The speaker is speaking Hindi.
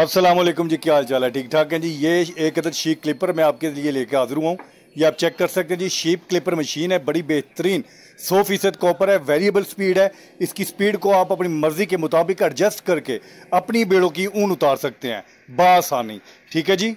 असलम जी क्या हाल चाल है ठीक ठाक है जी ये एक अदर शीप क्लिपर मैं आपके लिए लेकर हाजिर हुआ हूँ ये आप चेक कर सकते हैं जी शीप क्लिपर मशीन है बड़ी बेहतरीन सौ फीसद कॉपर है वेरिएबल स्पीड है इसकी स्पीड को आप अपनी मर्ज़ी के मुताबिक एडजस्ट करके अपनी बेड़ों की ऊन उतार सकते हैं बासानी ठीक है जी